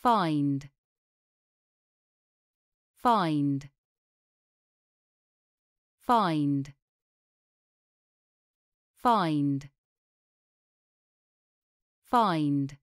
Find. Find. Find. Find. Find.